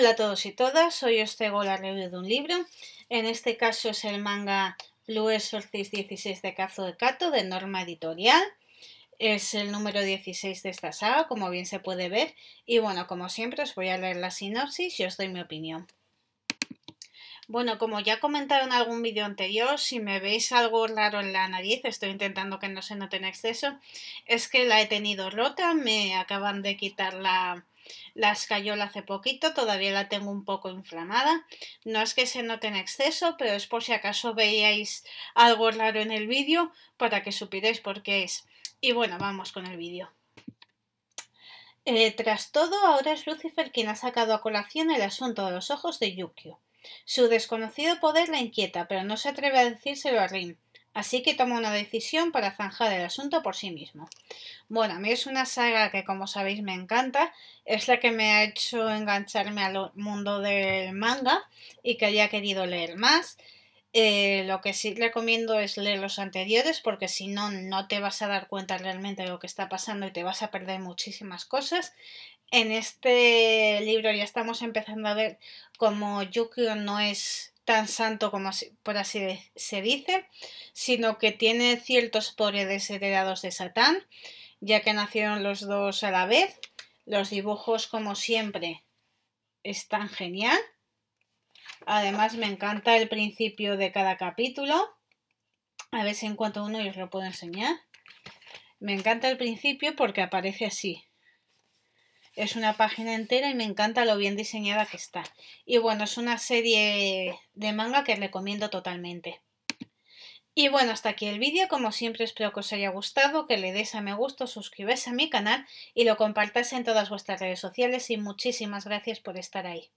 Hola a todos y todas, hoy os traigo la review de un libro, en este caso es el manga Blue Exorcist 16 de Cazo de Kato de Norma Editorial, es el número 16 de esta saga, como bien se puede ver, y bueno, como siempre os voy a leer la sinopsis y os doy mi opinión. Bueno, como ya comentaron en algún vídeo anterior, si me veis algo raro en la nariz, estoy intentando que no se note en exceso, es que la he tenido rota, me acaban de quitar la, la escayola hace poquito, todavía la tengo un poco inflamada. No es que se note en exceso, pero es por si acaso veíais algo raro en el vídeo para que supierais por qué es. Y bueno, vamos con el vídeo. Eh, tras todo, ahora es Lucifer quien ha sacado a colación el asunto de los ojos de Yukio. Su desconocido poder la inquieta, pero no se atreve a decírselo a Rin. Así que tomo una decisión para zanjar el asunto por sí mismo. Bueno, a mí es una saga que como sabéis me encanta, es la que me ha hecho engancharme al mundo del manga y que haya querido leer más. Eh, lo que sí recomiendo es leer los anteriores porque si no, no te vas a dar cuenta realmente de lo que está pasando y te vas a perder muchísimas cosas. En este libro ya estamos empezando a ver cómo Yukio no es tan santo como por así se dice, sino que tiene ciertos poderes heredados de Satán, ya que nacieron los dos a la vez. Los dibujos, como siempre, están genial. Además, me encanta el principio de cada capítulo. A ver si cuanto uno y os lo puedo enseñar. Me encanta el principio porque aparece así es una página entera y me encanta lo bien diseñada que está. Y bueno, es una serie de manga que recomiendo totalmente. Y bueno, hasta aquí el vídeo. Como siempre, espero que os haya gustado, que le deis a me gusto, suscribáis a mi canal y lo compartáis en todas vuestras redes sociales. Y muchísimas gracias por estar ahí.